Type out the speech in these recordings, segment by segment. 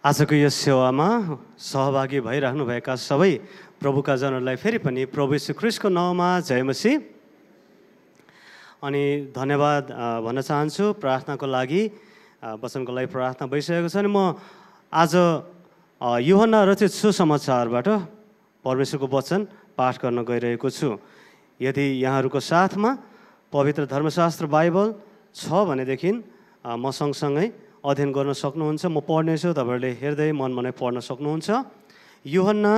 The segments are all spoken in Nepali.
आजको यस सेवामा सहभागी भइराख्नुभएका सबै प्रभुका जनहरूलाई फेरि पनि प्रभु श्री क्रिस्टको नाउँमा जयमसी अनि धन्यवाद भन्न चाहन्छु प्रार्थनाको लागि वचनको लागि प्रार्थना भइसकेको छ अनि म आज युवना रचित सुसमाचारबाट परमेश्वरको वचन पाठ गर्न गइरहेको छु यदि यहाँहरूको साथमा पवित्र धर्मशास्त्र बाइबल छ भनेदेखि म सँगसँगै अध्ययन गर्न सक्नुहुन्छ म पढ्नेछु तपाईँहरूले हेर्दै मन मनै पढ्न सक्नुहुन्छ युहन्ना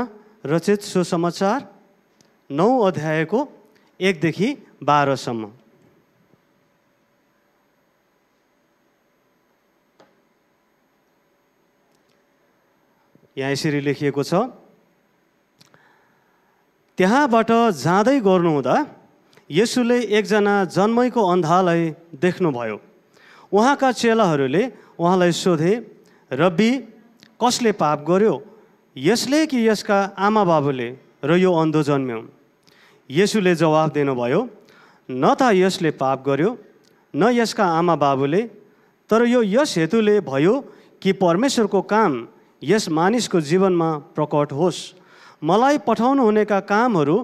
रचित सुसमाचार नौ अध्यायको एकदेखि बाह्रसम्म यहाँ यसरी लेखिएको छ त्यहाँबाट जाँदै गर्नुहुँदा यसुले एकजना जन्मैको अन्धालाई देख्नुभयो उहाँका चेलाहरूले उहाँलाई सोधे रब्बी कसले पाप गर्यो यसले कि यसका आमा बाबुले र यो अन्धो जन्म्यो यसुले जवाब दिनुभयो न त यसले पाप गर्यो न यसका आमा बाबुले तर यो यस हेतुले भयो कि परमेश्वरको काम यस मानिसको जीवनमा प्रकट होस् मलाई पठाउनु हुनेका कामहरू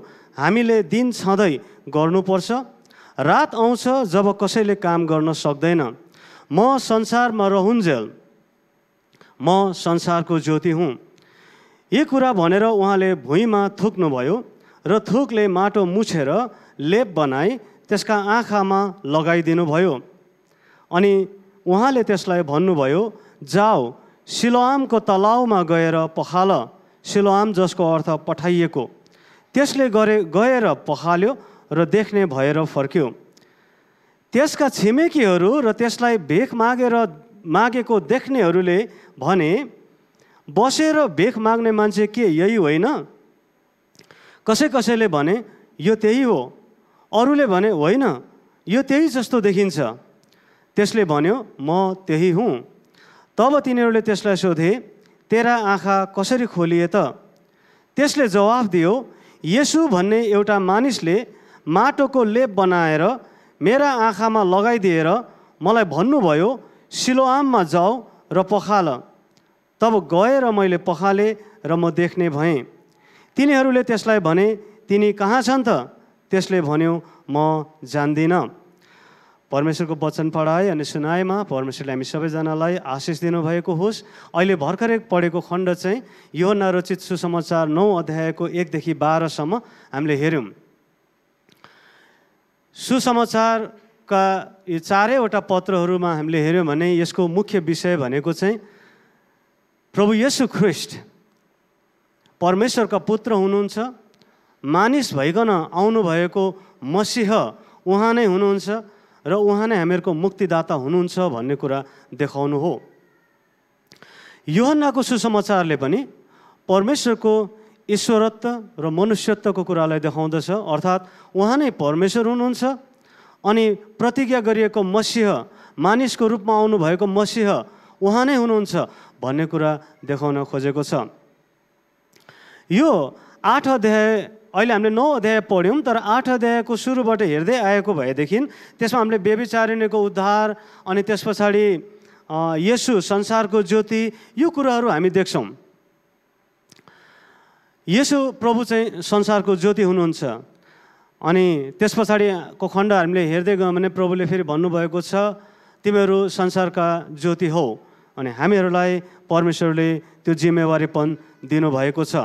हामीले दिन छँदै गर्नुपर्छ रात आउँछ जब कसैले काम गर्न सक्दैन म संसारमा रहन्जेल म संसारको ज्योति हुँ यी कुरा भनेर उहाँले भुइँमा थुक्नुभयो र थुकले माटो मुछेर लेप बनाई त्यसका आँखामा लगाइदिनुभयो अनि उहाँले त्यसलाई भन्नुभयो जाओ सिलोआमको तलाउमा गएर पखाल सिलोआम जसको अर्थ पठाइएको त्यसले गरे गएर पखाल्यो र देख्ने भएर फर्क्यो त्यसका छिमेकीहरू र त्यसलाई भेख मागेर मागेको देख्नेहरूले भने बसेर भेख माग्ने मान्छे के यही होइन कसै कसैले भने यो त्यही हो अरूले भने होइन यो त्यही जस्तो देखिन्छ त्यसले भन्यो म त्यही हुँ तब तिनीहरूले त्यसलाई सोधे तेरा आँखा कसरी खोलिए त त्यसले जवाफ दियो येसु भन्ने एउटा मानिसले माटोको लेप बनाएर मेरा आँखामा लगाइदिएर मलाई भन्नुभयो सिलोआममा जाऊ र पखाल तब गएर मैले पखाले र म देख्ने भएँ तिनीहरूले त्यसलाई भने तिनी कहाँ छन् त त्यसले भन्यो म जान्दिनँ परमेश्वरको वचन पढाए अनि सुनाएमा परमेश्वरले हामी सबैजनालाई आशिष दिनुभएको होस् अहिले भर्खरै पढेको खण्ड चाहिँ यो नरोचित सुसमाचार नौ अध्यायको एकदेखि बाह्रसम्म हामीले हेऱ्यौँ सुसमाचारका यी चारैवटा पत्रहरूमा हामीले हेऱ्यौँ भने यसको मुख्य विषय भनेको चाहिँ प्रभु यसु ख्रिस्ट परमेश्वरका पुत्र हुनुहुन्छ मानिस भइकन आउनुभएको मसिह उहाँ नै हुनुहुन्छ र उहाँ नै हामीहरूको मुक्तिदाता हुनुहुन्छ भन्ने कुरा देखाउनु हो योहन्नाको सुसमाचारले पनि परमेश्वरको ईश्वरत्व र मनुष्यत्वको कुरालाई देखाउँदछ अर्थात् उहाँ नै परमेश्वर हुनुहुन्छ अनि प्रतिज्ञा गरिएको मसिह मानिसको रूपमा आउनुभएको मसिह उहाँ नै हुनुहुन्छ भन्ने कुरा देखाउन खोजेको छ यो आठ अध्याय अहिले हामीले नौ अध्याय पढ्यौँ तर आठ अध्यायको सुरुबाट हेर्दै आएको भएदेखि त्यसमा हामीले बेबिचारिणीको उद्धार अनि त्यस पछाडि यसु संसारको ज्योति यो कुराहरू हामी देख्छौँ यसो प्रभु चाहिँ संसारको ज्योति हुनुहुन्छ अनि त्यस पछाडिको खण्ड हामीले हेर्दै गयौँ भने प्रभुले फेरि भन्नुभएको छ तिमीहरू संसारका ज्योति हौ अनि हामीहरूलाई परमेश्वरले त्यो जिम्मेवारीपन दिनुभएको छ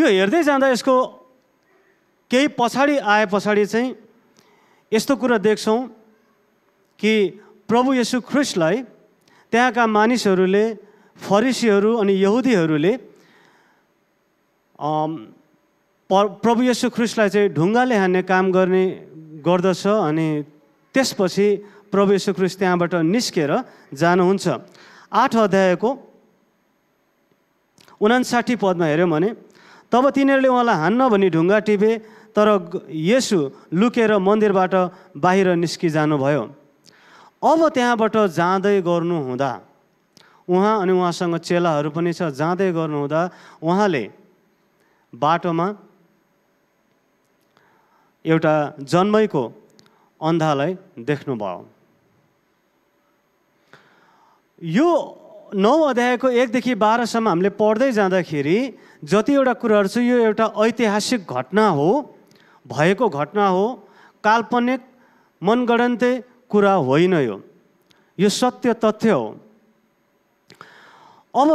यो हेर्दै जाँदा यसको केही पछाडि आए पछाडि चाहिँ यस्तो कुरा देख्छौँ कि प्रभु यशु ख्रिस्टलाई त्यहाँका मानिसहरूले फरिसीहरू अनि यहुदीहरूले प्रभु यशु ख्रिस्टलाई चाहिँ ढुङ्गाले हान्ने काम गर्ने गर्दछ अनि त्यसपछि प्रभु यशु ख्रिस्ट त्यहाँबाट निस्केर जानुहुन्छ आठ अध्यायको उनासाठी पदमा हेऱ्यौँ भने तब तिनीहरूले उहाँलाई हान्न भनी ढुङ्गा टिपे तर यसु लुकेर मन्दिरबाट बाहिर निस्किजानुभयो अब त्यहाँबाट जाँदै गर्नुहुँदा उहाँ अनि उहाँसँग चेलाहरू पनि छ जाँदै गर्नुहुँदा उहाँले बाटोमा एउटा जन्मैको अन्धालाई देख्नुभयो यो नौ अध्यायको एकदेखि बाह्रसम्म हामीले पढ्दै जाँदाखेरि जतिवटा कुराहरू छ यो एउटा ऐतिहासिक घटना हो भएको घटना हो काल्पनिक मनगणन्ते कुरा होइन यो यो सत्य तथ्य हो अब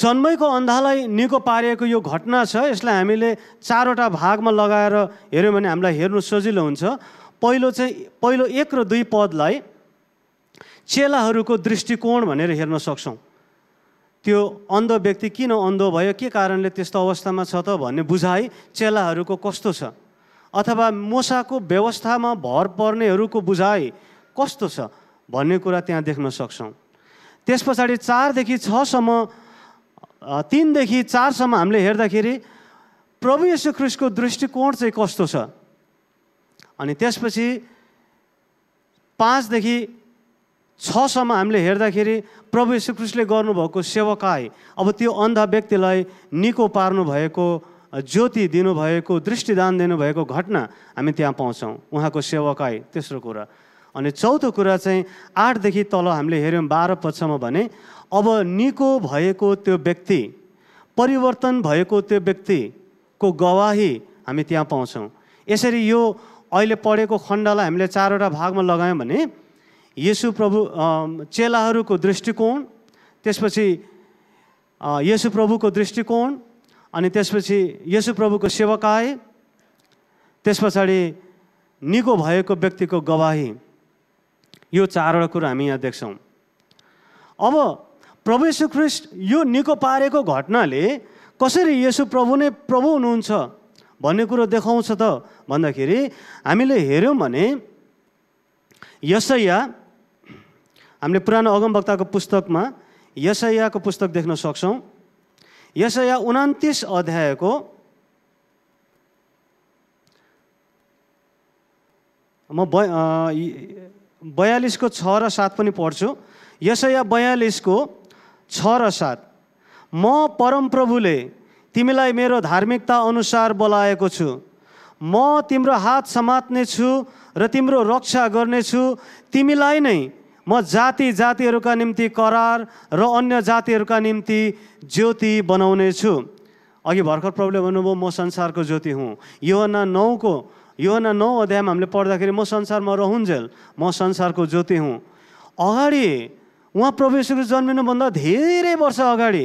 जन्मैको अन्धालाई निको पारिएको यो घटना छ यसलाई हामीले चारवटा भागमा लगाएर हेऱ्यौँ भने हामीलाई हेर्नु सजिलो हुन्छ पहिलो चाहिँ पहिलो एक र दुई पदलाई चेलाहरूको दृष्टिकोण भनेर हेर्न सक्छौँ त्यो अन्ध व्यक्ति किन अन्धो भयो के कारणले त्यस्तो अवस्थामा छ त भन्ने बुझाइ चेलाहरूको कस्तो छ अथवा मोसाको व्यवस्थामा भर पर्नेहरूको बुझाइ कस्तो छ भन्ने कुरा त्यहाँ देख्न सक्छौँ त्यस पछाडि चारदेखि छसम्म तिनदेखि चारसम्म हामीले हेर्दाखेरि प्रभु यशु ख्रिसको दृष्टिकोण चाहिँ कस्तो छ अनि त्यसपछि पाँचदेखि छसम्म हामीले हेर्दाखेरि प्रभु यशु ख्रिस्टले गर्नुभएको सेवकाई अब त्यो अन्ध व्यक्तिलाई निको पार्नुभएको ज्योति दिनुभएको दृष्टिदान दिनुभएको घटना हामी त्यहाँ पाउँछौँ उहाँको सेवकाई तेस्रो कुरा अनि चौथो कुरा चाहिँ आठदेखि तल हामीले हेऱ्यौँ बाह्र पदसम्म भने अब निको भएको त्यो व्यक्ति परिवर्तन भएको त्यो व्यक्तिको गवाही हामी त्यहाँ पाउँछौँ यसरी यो अहिले पढेको खण्डलाई हामीले चारवटा भागमा लगायौँ भने यसु प्रभु चेलाहरूको दृष्टिकोण त्यसपछि यसु प्रभुको दृष्टिकोण अनि त्यसपछि यसु प्रभुको सेवकाय त्यस पछाडि निको भएको व्यक्तिको गवाही यो चारवटा कुरो हामी यहाँ देख्छौँ अब प्रभु ख्रिस्ट यो निको पारेको घटनाले कसरी यसु प्रभु नै प्रभु हुनुहुन्छ भन्ने कुरो देखाउँछ त भन्दाखेरि हामीले हेऱ्यौँ भने यसैया हामीले पुरानो अगमवक्ताको पुस्तकमा यसैयाको पुस्तक देख्न सक्छौँ यसैया उनातिस अध्यायको म बयालिसको छ र सात पनि पढ्छु यसैया बयालिसको छ र सात म परमप्रभुले तिमीलाई मेरो धार्मिकता अनुसार बोलाएको छु म तिम्रो हात समात्ने छु र तिम्रो रक्षा गर्नेछु तिमीलाई नै म जाति जातिहरूका निम्ति करार र अन्य जातिहरूका निम्ति ज्योति बनाउने बनाउनेछु अघि भर्खर प्रभुले भन्नुभयो म संसारको ज्योति हुँ योना नौको योहना नौ अध्यायमा हामीले पढ्दाखेरि म संसारमा रहन्जेल म संसारको ज्योति हुँ अगाडि उहाँ प्रवेशहरू जन्मिनुभन्दा धेरै वर्ष अगाडि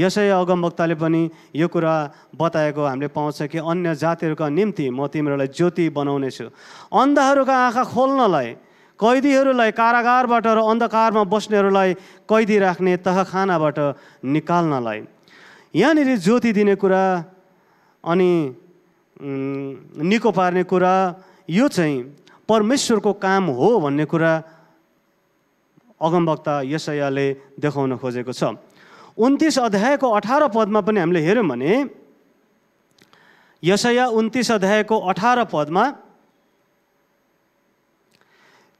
यसै अगमवक्ताले पनि यो कुरा बताएको हामीले पाउँछ कि अन्य जातिहरूका निम्ति म तिमीहरूलाई ज्योति बनाउनेछु अन्धहरूका आँखा खोल्नलाई कैदीहरूलाई कारागारबाट र अन्धकारमा बस्नेहरूलाई कैदी राख्ने तहखानाबाट निकाल्नलाई यहाँनिर ज्योति दिने कुरा अनि निको पार्ने कुरा यो चाहिँ परमेश्वरको काम हो भन्ने कुरा अगमवक्ता यसैयाले देखाउन खोजेको छ उन्तिस अध्यायको अठार पदमा पनि हामीले हेऱ्यौँ भने यसया उन्तिस अध्यायको अठार पदमा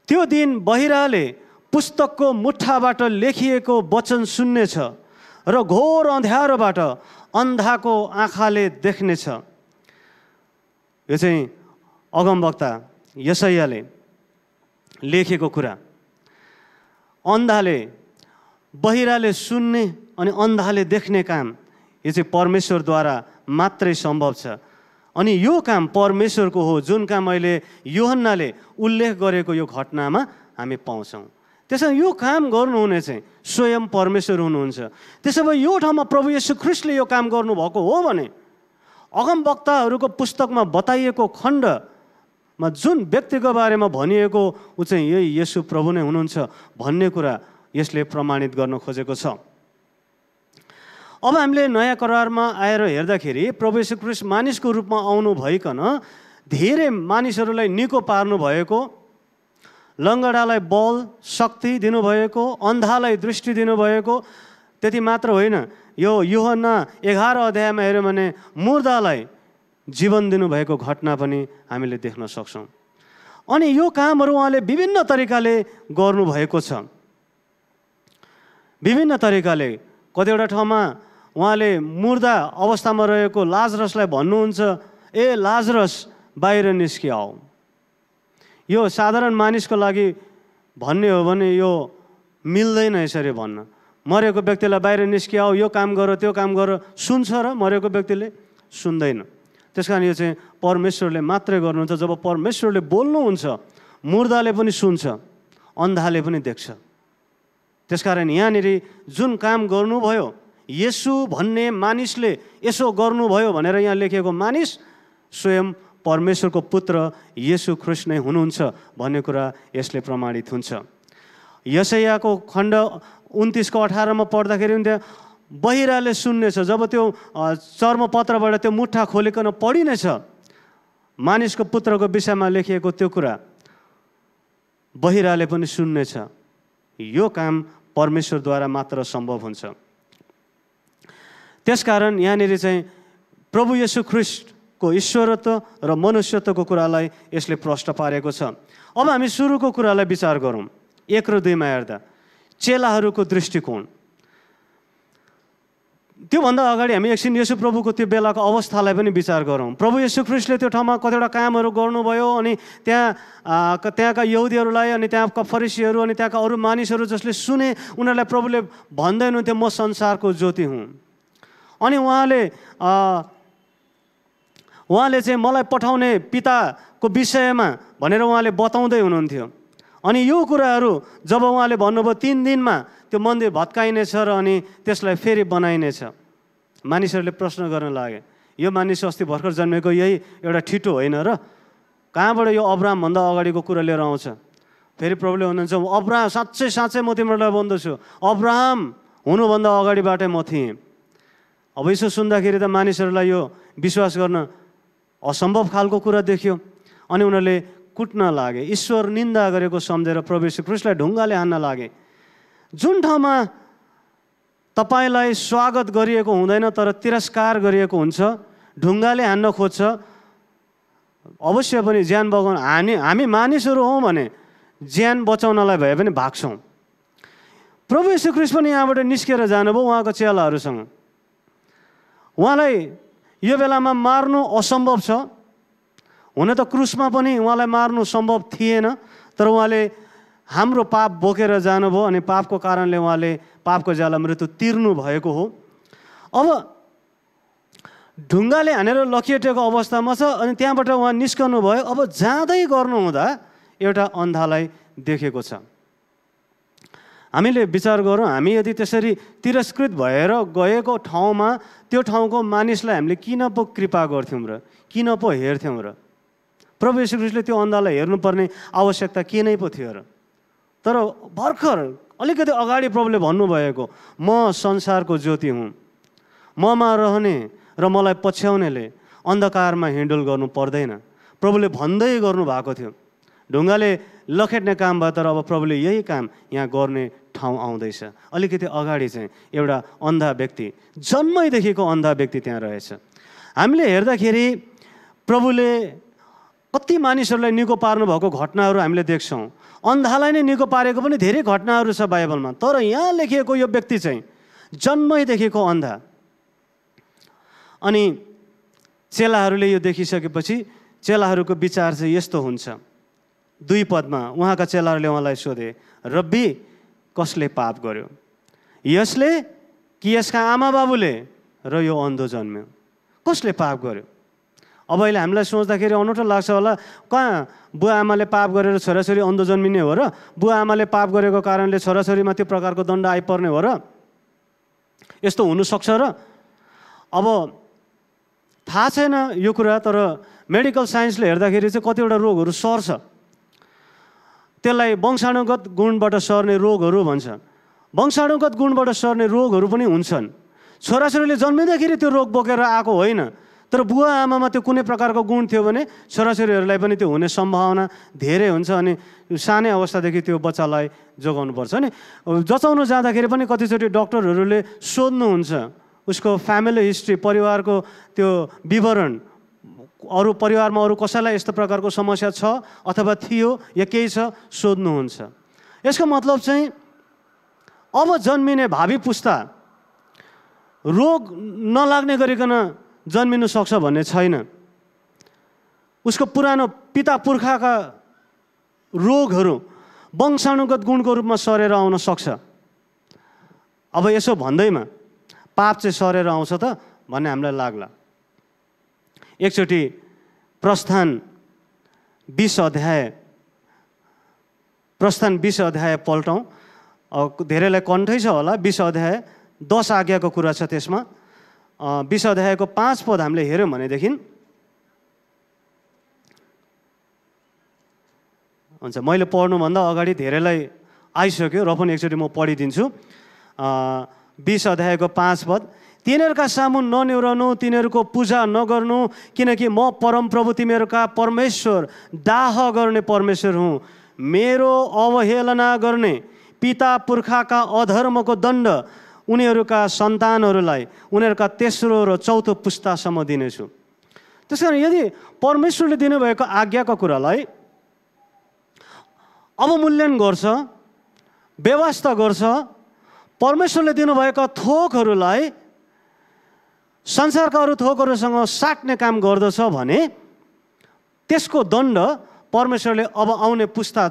त्यो दिन बहिराले पुस्तकको मुठाबाट लेखिएको वचन सुन्नेछ र घोर अँध्यारोबाट अन्धाको आँखाले देख्नेछ यो चाहिँ अगमवक्ता यसैयाले लेखेको कुरा अन्धाले बहिराले सुन्ने अनि अन्धाले देख्ने काम यो चाहिँ परमेश्वरद्वारा मात्रै सम्भव छ अनि यो काम परमेश्वरको हो जुन काम अहिले योहन्नाले उल्लेख गरेको यो घटनामा हामी पाउँछौँ त्यसो यो काम गर्नुहुने चाहिँ स्वयं परमेश्वर हुनुहुन्छ त्यसो भए यो ठाउँमा प्रभु यशु ख्रिस्टले यो काम गर्नुभएको हो भने अगमवक्ताहरूको पुस्तकमा बताइएको खण्ड मा जुन व्यक्तिको बारेमा भनिएको ऊ चाहिँ यही यसु प्रभु नै हुनुहुन्छ भन्ने कुरा यसले प्रमाणित गर्न खोजेको छ अब हामीले नयाँ करारमा आएर हेर्दाखेरि प्रभु श्रीकृष्ण मानिसको रूपमा आउनु भइकन धेरै मानिसहरूलाई निको पार्नु भएको लङ्गडालाई बल शक्ति दिनुभएको अन्धालाई दृष्टि दिनुभएको त्यति मात्र होइन यो युहना एघार अध्यायमा हेऱ्यो भने मुर्दालाई जीवन दिनुभएको घटना पनि हामीले देख्न सक्छौँ अनि यो कामहरू उहाँले विभिन्न तरिकाले गर्नुभएको छ विभिन्न तरिकाले कतिवटा ठाउँमा उहाँले मुर्दा अवस्थामा रहेको लाजरसलाई भन्नुहुन्छ ए लाजरस बाहिर निस्किआ यो साधारण मानिसको लागि भन्ने हो भने यो मिल्दैन यसरी भन्न मरेको व्यक्तिलाई बाहिर निस्किआ यो काम गर त्यो काम गर सुन्छ र मरेको व्यक्तिले सुन्दैन त्यस कारण यो चाहिँ परमेश्वरले मात्रै गर्नुहुन्छ जब परमेश्वरले बोल्नुहुन्छ मुर्दाले पनि सुन्छ अन्धाले पनि देख्छ त्यस कारण यहाँनिर जुन काम गर्नुभयो यसु भन्ने मानिसले यसो गर्नुभयो भनेर यहाँ लेखिएको मानिस स्वयं परमेश्वरको पुत्र यसु ख्रिस्ट नै हुनुहुन्छ भन्ने कुरा यसले प्रमाणित हुन्छ यसैयाको खण्ड उन्तिसको अठारमा पढ्दाखेरि पनि त्यहाँ बहिराले सुन्नेछ जब त्यो चर्मपत्रबाट त्यो मुठा खोलिकन पढिनेछ मानिसको पुत्रको विषयमा लेखिएको त्यो कुरा बहिराले पनि सुन्नेछ यो काम परमेश्वरद्वारा मात्र सम्भव हुन्छ त्यसकारण यहाँनिर चाहिँ प्रभु यशु ख्रिस्टको ईश्वरत्व र मनुष्यत्वको कुरालाई यसले प्रष्ट पारेको छ अब हामी सुरुको कुरालाई विचार गरौँ एक र दुईमा हेर्दा चेलाहरूको दृष्टिकोण त्योभन्दा अगाडि हामी एकछिन यसु प्रभुको त्यो बेलाको अवस्थालाई पनि विचार गरौँ प्रभु यसु ख्रिस्टले त्यो ठाउँमा कतिवटा कामहरू गर्नुभयो अनि त्यहाँ त्यहाँका यहुदीहरूलाई अनि त्यहाँका फरिसीहरू अनि त्यहाँका अरू मानिसहरू जसले सुने उनीहरूलाई प्रभुले भन्दै हुनुहुन्थ्यो म संसारको ज्योति हुँ अनि उहाँले उहाँले चाहिँ मलाई पठाउने पिताको विषयमा भनेर उहाँले बताउँदै हुनुहुन्थ्यो अनि यो कुराहरू जब उहाँले भन्नुभयो तिन दिनमा त्यो मन्दिर भत्काइनेछ र अनि त्यसलाई फेरि बनाइनेछ मानिसहरूले प्रश्न गर्न लागे यो मानिस अस्ति भर्खर जन्मेको यही एउटा ठिटो होइन र कहाँबाट यो अब्रामभन्दा अगाडिको कुरा लिएर आउँछ फेरि प्रब्लम हुनुहुन्छ अब्राम साँच्चै साँच्चै म तिमीहरूलाई भन्दछु अब्राम हुनुभन्दा अगाडिबाटै म थिएँ अब यसो सुन्दाखेरि त मानिसहरूलाई यो विश्वास गर्न असम्भव खालको कुरा देखियो अनि उनीहरूले कुट्न लागे ईश्वर निन्दा गरेको सम्झेर प्रवेश श्रीकृष्णलाई ढुङ्गाले हान्न लागे जुन ठाउँमा तपाईँलाई स्वागत गरिएको हुँदैन तर तिरस्कार गरिएको हुन्छ ढुङ्गाले हान्न खोज्छ अवश्य पनि ज्यान बगाउन हामी हामी मानिसहरू हौँ भने ज्यान बचाउनलाई भए पनि भाग्छौँ प्रभु श्रीकृष्ण पनि यहाँबाट निस्केर जानुभयो उहाँको चेलाहरूसँग उहाँलाई यो बेलामा मार्नु असम्भव छ हुन त क्रुसमा पनि उहाँलाई मार्नु सम्भव थिएन तर उहाँले हाम्रो पाप बोकेर जानुभयो अनि पापको कारणले उहाँले पापको ज्याला मृत्यु तिर्नु भएको हो अब ढुङ्गाले हानेर लखिएटेको अवस्थामा छ अनि त्यहाँबाट उहाँ निस्कनु भयो अब जाँदै गर्नुहुँदा एउटा अन्धालाई देखेको छ हामीले विचार गरौँ हामी यदि त्यसरी तिरस्कृत भएर गएको ठाउँमा त्यो ठाउँको मानिसलाई हामीले किन पो कृपा गर्थ्यौँ र किन पो हेर्थ्यौँ र प्रभु श्रीकृष्णले त्यो अन्धालाई हेर्नुपर्ने आवश्यकता के नै पो थियो र तर भर्खर अलिकति अगाडि प्रभुले भन्नुभएको म संसारको ज्योति हुँ ममा रहने र मलाई पछ्याउनेले अन्धकारमा हिन्डल गर्नु पर्दैन प्रभुले भन्दै गर्नुभएको थियो ढुङ्गाले लखेट्ने काम भयो तर अब प्रभुले यही काम यहाँ गर्ने ठाउँ आउँदैछ अलिकति अगाडि चाहिँ एउटा अन्धा व्यक्ति जन्मैदेखिको अन्धा व्यक्ति त्यहाँ रहेछ हामीले हेर्दाखेरि प्रभुले कति मानिसहरूलाई निको पार्नुभएको घटनाहरू हामीले देख्छौँ अन्धालाई नै निको पारेको पनि धेरै घटनाहरू छ बाइबलमा तर यहाँ लेखिएको यो व्यक्ति चाहिँ जन्मैदेखिको अन्धा अनि चेलाहरूले यो देखिसकेपछि चेलाहरूको विचार चाहिँ यस्तो हुन्छ दुई पदमा उहाँका चेलाहरूले उहाँलाई सोधे रब्बी कसले पाप गर्यो यसले कि यसका आमा बाबुले र यो अन्धो जन्म्यो कसले पाप गर्यो अब अहिले हामीलाई सोच्दाखेरि अनौठो लाग्छ होला कहाँ बुवा आमाले पाप गरेर छोराछोरी अन्ध जन्मिने हो र बुवा आमाले पाप गरेको कारणले छोराछोरीमा त्यो प्रकारको दण्ड आइपर्ने हो र यस्तो हुनुसक्छ र अब थाहा छैन यो कुरा तर मेडिकल साइन्सले हेर्दाखेरि चाहिँ कतिवटा रोगहरू सर्छ त्यसलाई वंशाणुगत गुणबाट सर्ने रोगहरू भन्छ वंशाणुगत गुणबाट सर्ने रोगहरू पनि हुन्छन् छोराछोरीले जन्मिँदाखेरि त्यो रोग बोकेर आएको होइन तर बुवा आमामा त्यो कुनै प्रकारको गुण थियो भने छोराछोरीहरूलाई पनि त्यो हुने सम्भावना धेरै हुन्छ अनि सानै अवस्थादेखि त्यो बच्चालाई जोगाउनुपर्छ नि जचाउनु जाँदाखेरि पनि कतिचोटि डक्टरहरूले सोध्नुहुन्छ उसको फ्यामिली हिस्ट्री परिवारको त्यो विवरण अरू परिवारमा अरू कसैलाई यस्तो प्रकारको समस्या छ अथवा थियो या केही छ सोध्नुहुन्छ यसको मतलब चाहिँ अब जन्मिने भावी पुस्ता रोग नलाग्ने गरिकन जन्मिनु सक्छ भन्ने छैन उसको पुरानो पिता पुर्खाका रोगहरू वंशाणुगत गुणको रूपमा सरेर आउन सक्छ अब यसो भन्दैमा पाप चाहिँ सरेर आउँछ त भन्ने हामीलाई लाग्ला एकचोटि प्रस्थान बिस अध्याय प्रस्थान बिस अध्याय पल्टौँ धेरैलाई कन्ठै छ होला बिस अध्याय दस आज्ञाको कुरा छ त्यसमा बिस अध्यायको पाँच पद हामीले हेऱ्यौँ भनेदेखि हुन्छ मैले पढ्नुभन्दा अगाडि धेरैलाई आइसक्यो र पनि एकचोटि म पढिदिन्छु बिस अध्यायको पाँच पद तिनीहरूका सामु ननिउरनु तिनीहरूको पूजा नगर्नु किनकि म परमप्रभु तिमीहरूका परमेश्वर दाह गर्ने परमेश्वर हुँ मेरो अवहेलना गर्ने पिता पुर्खाका अधर्मको दण्ड उनीहरूका सन्तानहरूलाई उनीहरूका तेस्रो र चौथो पुस्तासम्म दिनेछु त्यस कारण यदि परमेश्वरले दिनुभएको आज्ञाको कुरालाई अवमूल्यन गर्छ व्यवस्था गर्छ परमेश्वरले दिनुभएका थोकहरूलाई संसारका अरू थोकहरूसँग साट्ने काम गर्दछ भने त्यसको दण्ड परमेश्वरले अब आउने पुस्ता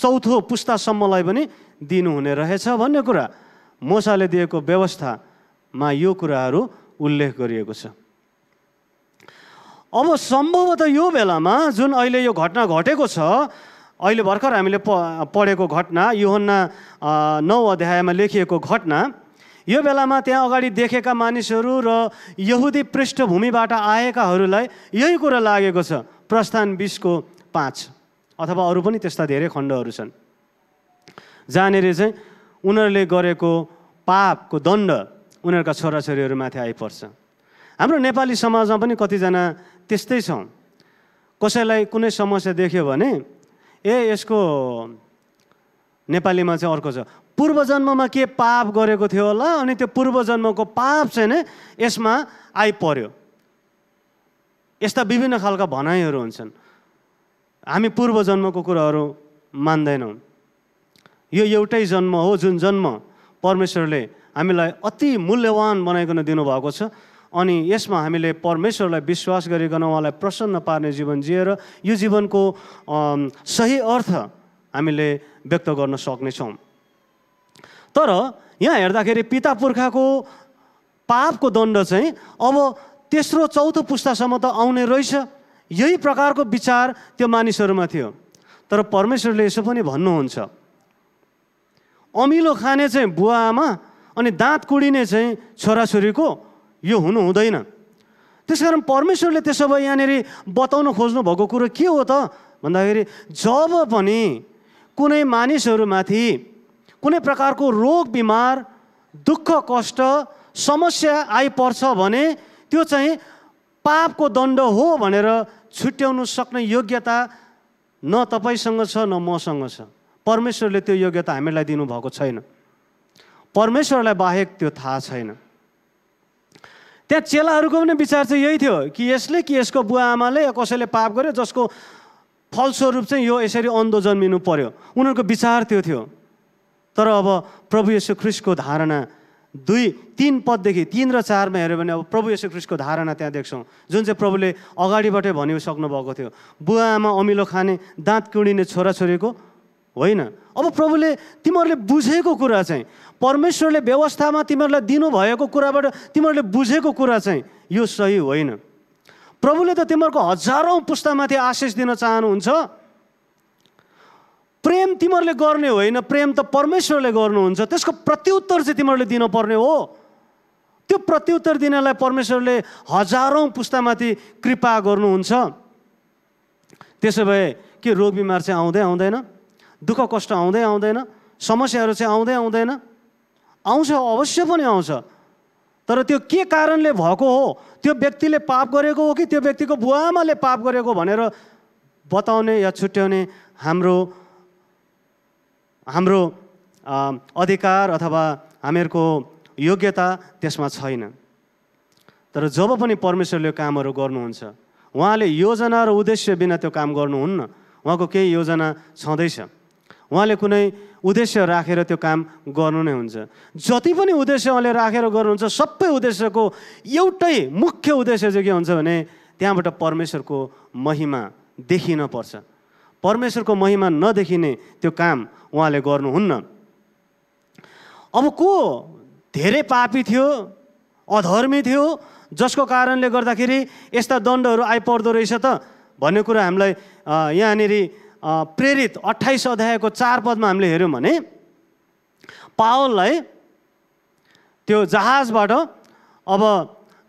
चौथो पुस्तासम्मलाई पनि दिनुहुने रहेछ भन्ने कुरा मोसाले दिएको व्यवस्थामा यो कुराहरू उल्लेख गरिएको छ अब सम्भवतः यो बेलामा जुन अहिले यो घटना घटेको छ अहिले भर्खर हामीले प पढेको घटना योहन्ना नौ अध्यायमा लेखिएको घटना यो बेलामा त्यहाँ अगाडि देखेका मानिसहरू र यहुदी पृष्ठभूमिबाट आएकाहरूलाई यही कुरा लागेको छ प्रस्थान बिसको पाँच अथवा अरू पनि त्यस्ता धेरै खण्डहरू छन् जहाँनिर चाहिँ उनीहरूले गरेको पापको दण्ड उनीहरूका छोराछोरीहरूमाथि आइपर्छ हाम्रो नेपाली समाजमा पनि कतिजना त्यस्तै छौँ कसैलाई कुनै समस्या देख्यो भने ए यसको नेपालीमा चाहिँ अर्को छ पूर्वजन्ममा के पाप गरेको थियो होला अनि त्यो पूर्वजन्मको पाप चाहिँ नै यसमा आइपऱ्यो यस्ता विभिन्न खालका भनाइहरू हुन्छन् हामी पूर्वजन्मको कुराहरू मान्दैनौँ यो एउटै जन्म हो जुन जन्म परमेश्वरले हामीलाई अति मूल्यवान बनाइकन दिनुभएको छ अनि यसमा हामीले परमेश्वरलाई विश्वास गरिकन उहाँलाई प्रसन्न पार्ने जीवन जिएर यो जीवनको सही अर्थ हामीले व्यक्त गर्न सक्नेछौँ तर यहाँ हेर्दाखेरि पिता पुर्खाको पापको दण्ड चाहिँ अब तेस्रो चौथो पुस्तासम्म त आउने रहेछ यही प्रकारको विचार त्यो मानिसहरूमा थियो तर परमेश्वरले यसो पनि भन्नुहुन्छ अमिलो खाने चाहिँ बुवा आमा अनि दाँत कुडिने चाहिँ छोराछोरीको यो हुनु हुँदैन त्यस कारण परमेश्वरले त्यसो भए यहाँनिर बताउन खोज्नु भएको कुरो के हो त भन्दाखेरि जब पनि कुनै मानिसहरूमाथि कुनै प्रकारको रोग बिमार दुःख कष्ट समस्या आइपर्छ भने त्यो चाहिँ पापको दण्ड हो भनेर छुट्याउनु सक्ने योग्यता न तपाईँसँग छ न मसँग छ परमेश्वरले त्यो योग्यता हामीलाई दिनुभएको छैन परमेश्वरलाई बाहेक त्यो थाहा छैन त्यहाँ चेलाहरूको पनि विचार चाहिँ यही थियो कि यसले कि यसको बुवा आमाले या कसैले पाप गर्यो जसको फलस्वरूप चाहिँ यो यसरी अन्धो जन्मिनु पर्यो उनीहरूको विचार त्यो थियो तर अब प्रभु यसो ख्रिसको धारणा दुई तिन पददेखि तिन र चारमा हेऱ्यो भने अब प्रभु यसो ख्रिसको धारणा त्यहाँ देख्छौँ जुन चाहिँ प्रभुले अगाडिबाटै भनिसक्नु भएको थियो बुवा आमा अमिलो खाने दाँत किडिने छोराछोरीको होइन अब प्रभुले तिमीहरूले बुझेको कुरा चाहिँ परमेश्वरले व्यवस्थामा तिमीहरूलाई दिनुभएको कुराबाट तिमीहरूले बुझेको कुरा चाहिँ यो सही होइन प्रभुले त तिमीहरूको हजारौँ पुस्तामाथि आशिष दिन चाहनुहुन्छ प्रेम तिमीहरूले गर्ने होइन प्रेम त परमेश्वरले गर्नुहुन्छ त्यसको प्रत्युत्तर चाहिँ तिमीहरूले दिनुपर्ने हो त्यो प्रत्युत्तर दिनलाई परमेश्वरले हजारौँ पुस्तामाथि कृपा गर्नुहुन्छ त्यसो भए के रोग बिमार चाहिँ आउँदै आउँदैन दुःख कष्ट आउँदै आउँदैन समस्याहरू चाहिँ आउँदै आउँदैन आउँछ अवश्य पनि आउँछ तर त्यो के कारणले भएको हो त्यो व्यक्तिले पाप गरेको हो कि त्यो व्यक्तिको बुवामाले पाप गरेको भनेर बताउने या छुट्याउने हाम्रो हाम्रो अधिकार अथवा हामीहरूको योग्यता त्यसमा छैन तर जब पनि परमेश्वरले कामहरू गर्नुहुन्छ उहाँले योजना र उद्देश्य बिना त्यो काम गर्नुहुन्न उहाँको केही योजना छँदैछ उहाँले कुनै उद्देश्य राखेर त्यो काम गर्नु नै हुन्छ जति पनि उद्देश्य उहाँले राखेर गर्नुहुन्छ सबै उद्देश्यको एउटै मुख्य उद्देश्य चाहिँ के हुन्छ भने त्यहाँबाट परमेश्वरको महिमा देखिन पर्छ परमेश्वरको महिमा नदेखिने त्यो काम उहाँले गर्नुहुन्न अब को धेरै पापी थियो अधर्मी थियो जसको कारणले गर्दाखेरि यस्ता दण्डहरू आइपर्दो रहेछ त भन्ने कुरा हामीलाई यहाँनिर प्रेरित अठाइस अध्यायको चार पदमा हामीले हेऱ्यौँ भने पावललाई त्यो जहाजबाट अब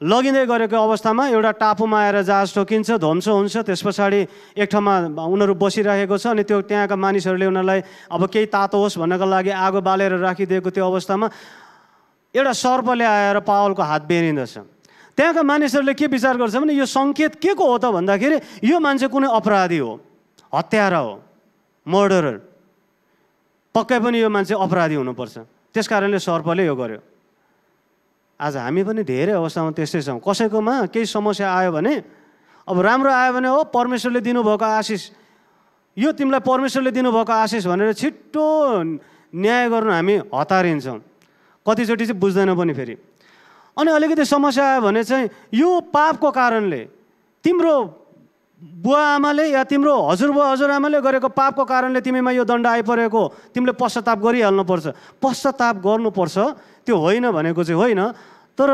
लगिँदै गरेको अवस्थामा एउटा टापुमा आएर जहाज ठोकिन्छ ध्वंस हुन्छ त्यस पछाडि एक ठाउँमा उनीहरू बसिरहेको छ अनि त्यो त्यहाँका मानिसहरूले उनीहरूलाई अब केही तातो होस् भन्नको लागि आगो बालेर राखिदिएको त्यो अवस्थामा एउटा सर्पले आएर पावलको हात बेरिँदछ त्यहाँका मानिसहरूले के विचार गर्छ भने यो सङ्केत के को हो त भन्दाखेरि यो मान्छे कुनै अपराधी हो हत्यारा हो मर्डरर पक्कै पनि यो मान्छे अपराधी हुनुपर्छ त्यस कारणले सर्पले यो गर्यो आज हामी पनि धेरै अवस्थामा त्यस्तै छौँ कसैकोमा केही समस्या आयो भने अब राम्रो आयो भने हो परमेश्वरले दिनुभएको आशिष यो तिमीलाई परमेश्वरले दिनुभएको आशिष भनेर छिट्टो न्याय गर्नु हामी हतारिन्छौँ कतिचोटि चाहिँ बुझ्दैन पनि फेरि अनि अलिकति समस्या आयो भने चाहिँ यो पापको कारणले तिम्रो बुवा आमाले या तिम्रो हजुरबुवा हजुरआमाले गरेको पापको कारणले तिमीमा यो दण्ड आइपरेको तिमीले पश्चाताप गरिहाल्नुपर्छ पश्चाताप गर्नुपर्छ त्यो होइन भनेको चाहिँ होइन तर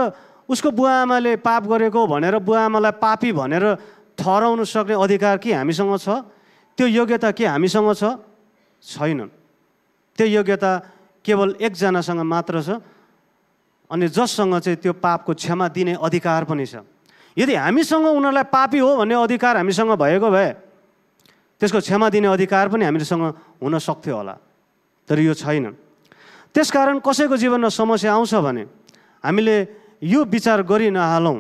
उसको बुवा आमाले पाप गरेको भनेर बुवा आमालाई पापी भनेर ठहराउनु सक्ने अधिकार के हामीसँग छ त्यो योग्यता के हामीसँग छ छैन त्यो योग्यता केवल एकजनासँग मात्र छ अनि जससँग चाहिँ त्यो पापको क्षमा दिने अधिकार पनि छ यदि हामीसँग उनीहरूलाई पापी हो भन्ने अधिकार हामीसँग भएको भए त्यसको क्षमा दिने अधिकार पनि हामीसँग हुन सक्थ्यो होला तर यो छैन त्यसकारण कसैको जीवनमा समस्या आउँछ भने हामीले यो विचार गरि नहालौँ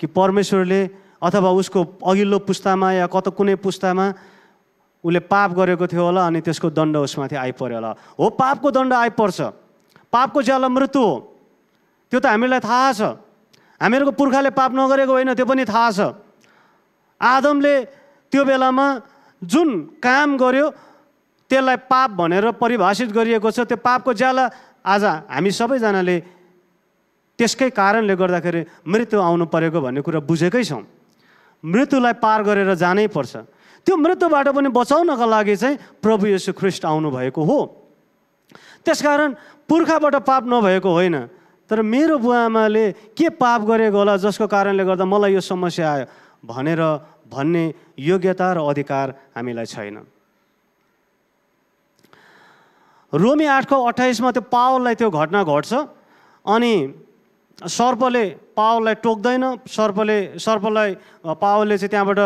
कि परमेश्वरले अथवा उसको अघिल्लो पुस्तामा या कत कुनै पुस्तामा उसले पाप गरेको थियो होला अनि त्यसको दण्ड उसमाथि आइपऱ्यो होला हो पापको दण्ड आइपर्छ पापको ज्याला मृत्यु हो त्यो त हामीलाई थाहा छ हामीहरूको पुर्खाले पाप नगरेको होइन त्यो पनि थाहा छ आदमले त्यो बेलामा जुन काम गर्यो त्यसलाई पाप भनेर परिभाषित गरिएको छ त्यो पापको ज्याला आज हामी सबैजनाले त्यसकै कारणले गर्दाखेरि मृत्यु आउनु परेको भन्ने कुरा बुझेकै छौँ मृत्युलाई पार गरेर जानै पर्छ त्यो मृत्युबाट पनि बचाउनका लागि चाहिँ प्रभु येसु ख्रिस्ट आउनुभएको हो त्यसकारण पुर्खाबाट पाप नभएको होइन तर मेरो बुवा आमाले के पाप गरेको होला जसको कारणले गर्दा मलाई यो समस्या आयो भनेर भन्ने योग्यता र अधिकार हामीलाई छैन रोमी आठको अठाइसमा त्यो पावललाई त्यो घटना घट्छ अनि सर्पले पावललाई टोक्दैन सर्पले सर्पलाई पावलले चाहिँ त्यहाँबाट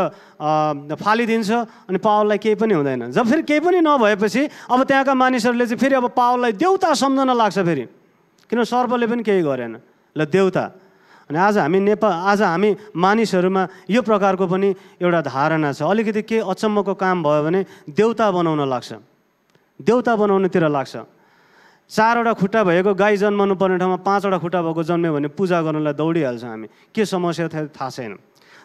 फालिदिन्छ अनि पावललाई केही पनि हुँदैन जब फेरि केही पनि नभएपछि अब त्यहाँका मानिसहरूले चाहिँ फेरि अब पावललाई देउता सम्झना लाग्छ फेरि किन सर्पले पनि केही गरेन ल देउता अनि आज हामी नेपाल आज हामी मानिसहरूमा यो प्रकारको पनि एउटा धारणा छ अलिकति के अचम्मको काम भयो भने देउता बनाउन लाग्छ देउता बनाउनेतिर लाग्छ चारवटा खुट्टा भएको गाई जन्माउनु पर्ने ठाउँमा पाँचवटा खुट्टा भएको जन्म्यो भने पूजा गर्नलाई दौडिहाल्छ हामी के समस्या थियो थाहा छैन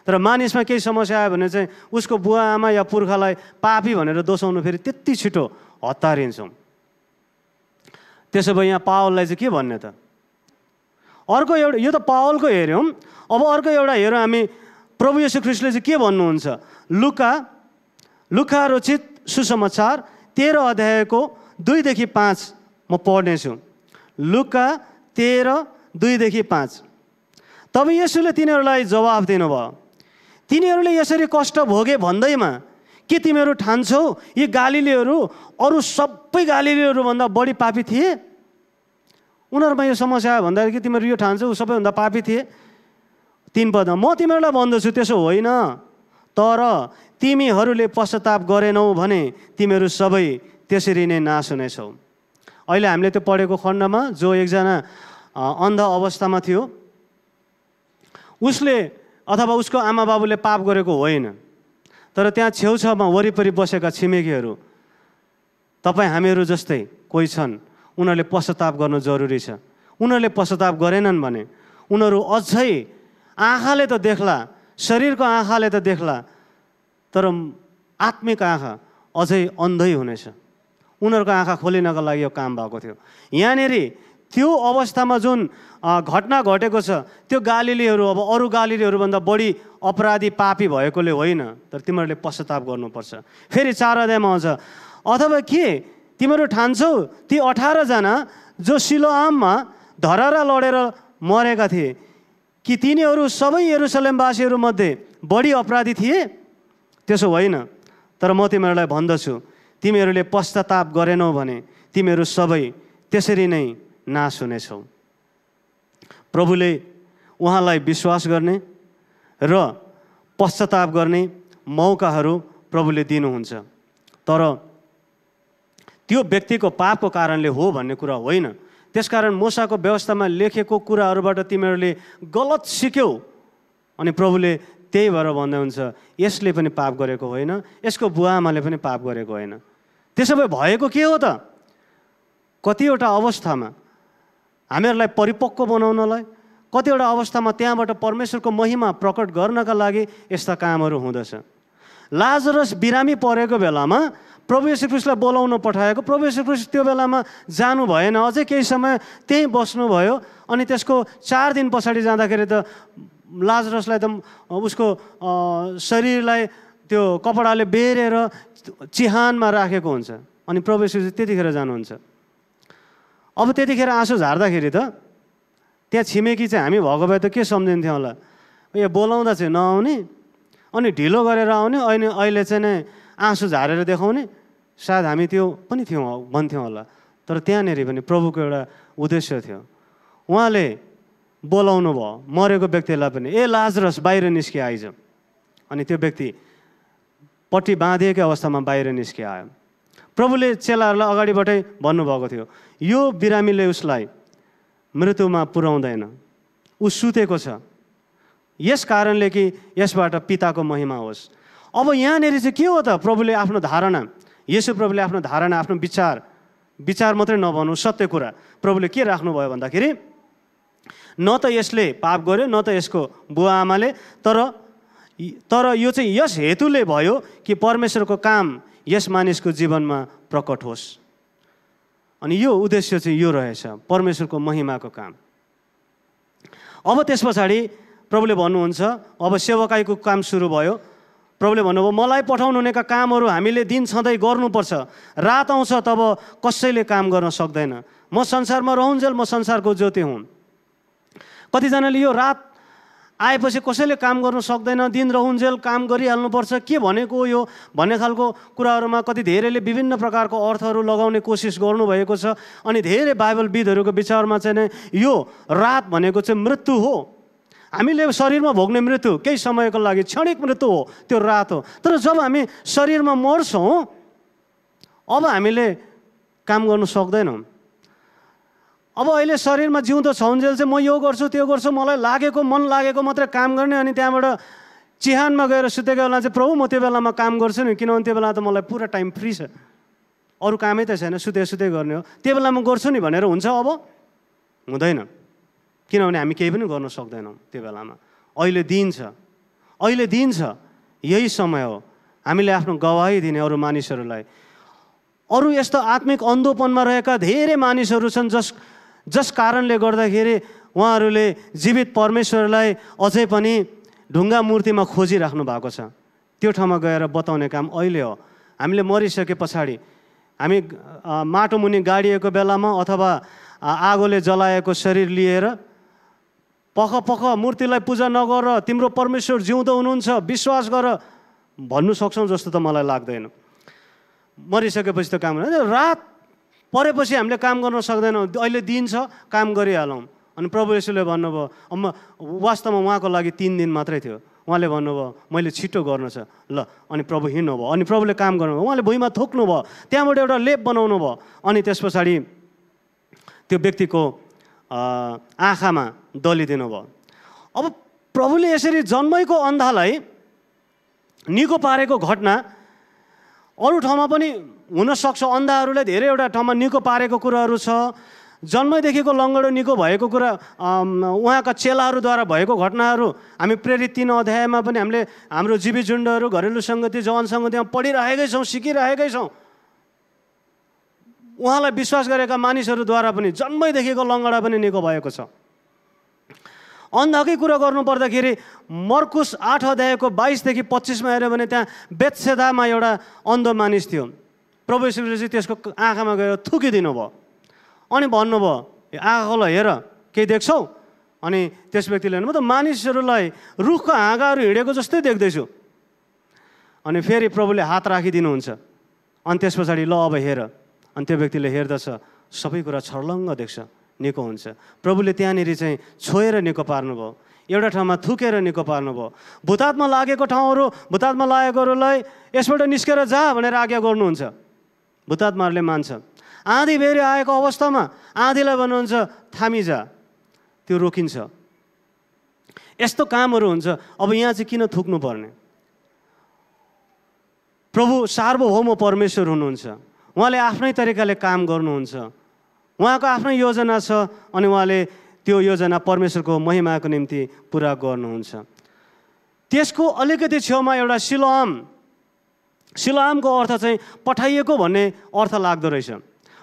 तर मानिसमा केही समस्या आयो भने चाहिँ उसको बुवा आमा या पुर्खालाई पापी भनेर दोसाउनु फेरि त्यति छिटो हतारिन्छौँ त्यसो भए यहाँ पावललाई चाहिँ के भन्ने त अर्को एउटा यो त पावलको हेऱ्यौँ अब अर्को एउटा हेरौँ हामी प्रभु यशु ख्रिस्टले चाहिँ के भन्नुहुन्छ लुका लुका रोचित सुसमाचार तेह्र अध्यायको दुईदेखि पाँच म पढ्नेछु लुका तेह्र दुईदेखि पाँच तब यसुले तिनीहरूलाई जवाफ दिनुभयो तिनीहरूले यसरी कष्ट भोगे भन्दैमा के तिमीहरू ठान्छौ यी गालिलेहरू अरू सबै गालिलेहरूभन्दा बढी पापी थिए उनीहरूमा यो समस्या भन्दाखेरि कि तिमीहरू यो ठान्छौ सबैभन्दा पापी थिए तिन पद म तिमीहरूलाई भन्दछु त्यसो होइन तर तिमीहरूले पश्चाताप गरेनौ भने तिमीहरू सबै त्यसरी नै नाश हुनेछौ अहिले हामीले त्यो पढेको खण्डमा जो एकजना अन्ध अवस्थामा थियो उसले अथवा उसको आमा बाबुले पाप गरेको होइन तर त्यहाँ छेउछाउमा वरिपरि बसेका छिमेकीहरू तपाईँ हामीहरू जस्तै कोही छन् उनीहरूले पश्चाताप गर्नु जरुरी छ उनीहरूले पश्चाताप गरेनन् भने उनीहरू अझै आँखाले त देख्ला शरीरको आँखाले त देख्ला तर आत्मिक आँखा अझै अन्धै हुनेछ उनीहरूको आँखा खोलिनको लागि यो काम भएको थियो यहाँनिर त्यो अवस्थामा जुन घटना घटेको छ त्यो गालिलीहरू अब अरू गालिलीहरूभन्दा बढी अपराधी पापी भएकोले होइन तर तिमीहरूले पश्चाताप गर्नुपर्छ फेरि चार अध्यायमा आउँछ अथवा के तिमीहरू ठान्छौ ती अठारजना जो सिलोआममा धरारा लडेर मरेका थिए कि तिनीहरू सबै यरुसलेमवासीहरूमध्ये बढी अपराधी थिए त्यसो होइन तर म तिमीहरूलाई भन्दछु तिमीहरूले पश्चाताप गरेनौ भने तिमीहरू सबै त्यसरी नै नाश हुनेछौँ प्रभुले उहाँलाई विश्वास गर्ने र पश्चाताप गर्ने मौकाहरू प्रभुले दिनुहुन्छ तर त्यो व्यक्तिको पापको कारणले हो भन्ने कुरा होइन त्यसकारण मोसाको व्यवस्थामा लेखेको कुराहरूबाट तिमीहरूले गलत सिक्यौ अनि प्रभुले त्यही भएर भन्दै हुन्छ यसले पनि पाप गरेको होइन यसको बुवा आमाले पनि पाप गरेको होइन त्यसो भए भएको के हो त कतिवटा अवस्थामा हामीहरूलाई परिपक्व बनाउनलाई कतिवटा अवस्थामा त्यहाँबाट परमेश्वरको महिमा प्रकट गर्नका लागि यस्ता कामहरू हुँदछ लाजरस बिरामी परेको बेलामा प्रभु श्रीकृष्णलाई बोलाउन पठाएको प्रभु श्रीकृष्ण त्यो बेलामा जानु भएन अझै केही समय त्यहीँ बस्नुभयो अनि त्यसको चार दिन पछाडि जाँदाखेरि त लाजरसलाई एकदम उसको शरीरलाई त्यो कपडाले बेरेर चिहानमा राखेको हुन्छ अनि प्रभु श्रीकृष्ण त्यतिखेर जानुहुन्छ अब त्यतिखेर आँसु झार्दाखेरि त त्यहाँ छिमेकी चाहिँ हामी भएको भए त के सम्झिन्थ्यौँ होला यो बोलाउँदा चाहिँ नआउने अनि ढिलो गरेर आउने अनि अहिले चाहिँ नै आँसु झारेर देखाउने सायद हामी त्यो पनि थियौँ भन्थ्यौँ होला तर त्यहाँनिर पनि प्रभुको एउटा उद्देश्य थियो उहाँले बोलाउनु भयो मरेको व्यक्तिलाई पनि ए लाजरस बाहिर निस्किए आइज अनि त्यो व्यक्ति पट्टि बाँधिएकै अवस्थामा बाहिर आयो प्रभुले चेलाहरूलाई अगाडिबाटै भन्नुभएको थियो यो बिरामीले उसलाई मृत्युमा पुर्याउँदैन ऊ सुतेको छ यस कारणले कि यसबाट पिताको महिमा होस् अब यहाँनिर चाहिँ के हो त प्रभुले आफ्नो धारणा यसो प्रभुले आफ्नो धारणा आफ्नो विचार विचार मात्रै नभनौँ सत्य कुरा प्रभुले के राख्नुभयो भन्दाखेरि न त यसले पाप गर्यो न त यसको बुवा आमाले तर तर यो चाहिँ यस हेतुले भयो कि परमेश्वरको काम यस मानिसको जीवनमा प्रकट होस् अनि यो उद्देश्य चाहिँ यो रहेछ परमेश्वरको महिमाको काम अब त्यस पछाडि प्रभुले भन्नुहुन्छ अब सेवकाईको काम सुरु भयो प्रभुले भन्नुभयो मलाई पठाउनु हुनेका कामहरू हामीले दिन सधैँ गर्नुपर्छ रात आउँछ तब कसैले काम गर्न सक्दैन म संसारमा रहन्जेल म संसारको ज्योति हुँ कतिजनाले यो रात आएपछि कसैले काम गर्नु सक्दैन दिन र रहन्जेल काम गरिहाल्नुपर्छ के भनेको यो भन्ने खालको कुराहरूमा कति धेरैले विभिन्न प्रकारको अर्थहरू लगाउने कोसिस गर्नुभएको छ अनि धेरै बाइबलविदहरूको विचारमा चाहिँ यो रात भनेको चाहिँ मृत्यु हो हामीले शरीरमा भोग्ने मृत्यु केही समयको लागि क्षणिक मृत्यु हो त्यो रात हो तर जब हामी शरीरमा मर्छौँ अब हामीले काम गर्नु सक्दैनौँ अब अहिले शरीरमा जिउँदो छ चाहिँ म यो गर्छु त्यो गर्छु मलाई लागेको मन लागेको मात्रै काम गर्ने अनि त्यहाँबाट चिहानमा गएर सुतेको बेला चाहिँ प्रभु म त्यो बेलामा काम गर्छु नि किनभने त्यो बेला त मलाई पुरा टाइम फ्री छ अरू कामै त छैन सुते सुते गर्ने हो त्यो बेला म गर्छु नि भनेर हुन्छ अब हुँदैन किनभने हामी केही पनि गर्न सक्दैनौँ त्यो बेलामा अहिले दिन छ अहिले दिन छ यही समय हो हामीले आफ्नो गवाही दिने अरू मानिसहरूलाई अरू यस्तो आत्मिक अन्धोपनमा रहेका धेरै मानिसहरू छन् जस जस कारणले गर्दाखेरि उहाँहरूले जीवित परमेश्वरलाई अझै पनि ढुङ्गा मूर्तिमा खोजिराख्नु भएको छ त्यो ठाउँमा गएर बताउने काम अहिले हो हामीले मरिसके पछाडि हामी माटो मुनि गाडिएको बेलामा अथवा आगोले जलाएको शरीर लिएर पख पख मूर्तिलाई पूजा नगर तिम्रो परमेश्वर जिउँदो हुनुहुन्छ विश्वास गर भन्नु सक्छौँ जस्तो त मलाई लाग्दैन मरिसकेपछि त काम रात परेपछि हामीले काम गर्न सक्दैनौँ अहिले दिन छ काम गरिहालौँ अनि प्रभु यसुले भन्नुभयो म वास्तवमा उहाँको लागि तिन दिन मात्रै थियो उहाँले भन्नुभयो मैले छिटो गर्नु छ ल अनि प्रभु हिँड्नु भयो अनि प्रभुले काम गर्नुभयो उहाँले भुइँमा थोक्नु भयो त्यहाँबाट एउटा लेप बनाउनु भयो अनि त्यस पछाडि त्यो व्यक्तिको आँखामा दलिदिनु भयो अब प्रभुले यसरी जन्मैको अन्धालाई निको पारेको घटना अरू ठाउँमा पनि हुनसक्छ अन्धाहरूले धेरैवटा ठाउँमा निको पारेको कुराहरू छ जन्मैदेखिको लङ्गडो निको भएको कुरा उहाँका चेलाहरूद्वारा भएको घटनाहरू हामी प्रेरित तिन अध्यायमा पनि हामीले हाम्रो जीवी झुन्डहरू घरेलु सङ्गति जवान सङ्गतिमा पढिरहेकै छौँ सिकिरहेकै छौँ उहाँलाई विश्वास गरेका मानिसहरूद्वारा पनि जन्मैदेखिको लङ्गडा पनि निको भएको छ अन्धकै कुरा गर्नुपर्दाखेरि मर्कुस आठ अध्यायको बाइसदेखि पच्चिसमा हेऱ्यो भने त्यहाँ बेत्सेदामा एउटा अन्ध मानिस थियो प्रभु श्रीले चाहिँ त्यसको आँखामा गएर थुकिदिनु भयो अनि भन्नुभयो आँखालाई हेर केही देख्छौ अनि त्यस व्यक्तिले म त मानिसहरूलाई रुखको हाँगाहरू हिँडेको जस्तै देख्दैछु अनि फेरि प्रभुले हात राखिदिनुहुन्छ अनि त्यस पछाडि ल अब हेर अनि त्यो व्यक्तिले हेर्दछ सबै कुरा छर्लङ्ग देख्छ निको हुन्छ प्रभुले त्यहाँनिर चाहिँ छोएर निको पार्नुभयो एउटा ठाउँमा थुकेर निको पार्नुभयो भूतात्मा लागेको ठाउँहरू भूतात्मा लागेकोहरूलाई यसबाट निस्केर जा भनेर आज्ञा गर्नुहुन्छ भूतात्माहरूले मान्छ आँधी बेहोरी आएको अवस्थामा आँधीलाई भन्नुहुन्छ थामिजा त्यो रोकिन्छ यस्तो कामहरू हुन्छ अब यहाँ चाहिँ किन थुक्नु पर्ने प्रभु सार्वभौम परमेश्वर हुनुहुन्छ उहाँले आफ्नै तरिकाले काम गर्नुहुन्छ उहाँको आफ्नै योजना छ अनि उहाँले त्यो योजना परमेश्वरको महिमाको निम्ति पुरा गर्नुहुन्छ त्यसको अलिकति छेउमा एउटा सिलोम सिलामको अर्थ चाहिँ पठाइएको भन्ने अर्थ लाग्दो रहेछ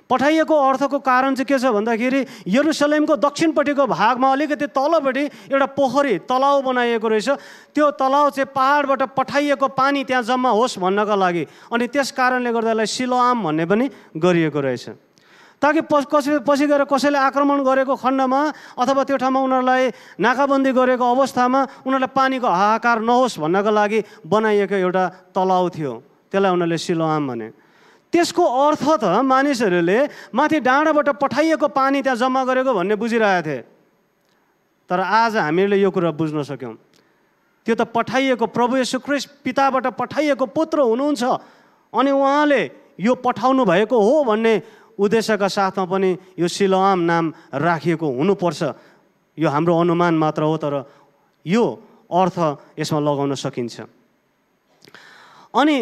पठाइएको अर्थको कारण चाहिँ के छ भन्दाखेरि यरुसलेमको दक्षिणपट्टिको भागमा अलिकति तलपट्टि एउटा पोखरी तलाउ बनाइएको रहेछ त्यो तलाउ चाहिँ पाहाडबाट पठाइएको पानी त्यहाँ जम्मा होस् भन्नका लागि अनि त्यस कारणले गर्दा यसलाई सिलोआम भन्ने पनि गरिएको रहेछ ताकि प कसै पछि गएर कसैले आक्रमण गरेको खण्डमा अथवा त्यो ठाउँमा उनीहरूलाई नाकाबन्दी गरेको अवस्थामा उनीहरूलाई पानीको हाहाकार नहोस् भन्नको लागि बनाइएको एउटा तलाउ थियो त्यसलाई उनीहरूले सिलोआम भने त्यसको अर्थ त मानिसहरूले माथि डाँडाबाट पठाइएको पानी त्यहाँ जम्मा गरेको भन्ने बुझिरहेको थिए तर आज हामीले यो कुरा बुझ्न सक्यौँ त्यो त पठाइएको प्रभु यशुकृष्ण पिताबाट पठाइएको पुत्र हुनुहुन्छ अनि उहाँले यो पठाउनु भएको हो भन्ने उद्देश्यका साथमा पनि यो सिलोआम नाम राखिएको हुनुपर्छ यो हाम्रो अनुमान मात्र हो तर यो अर्थ यसमा लगाउन सकिन्छ अनि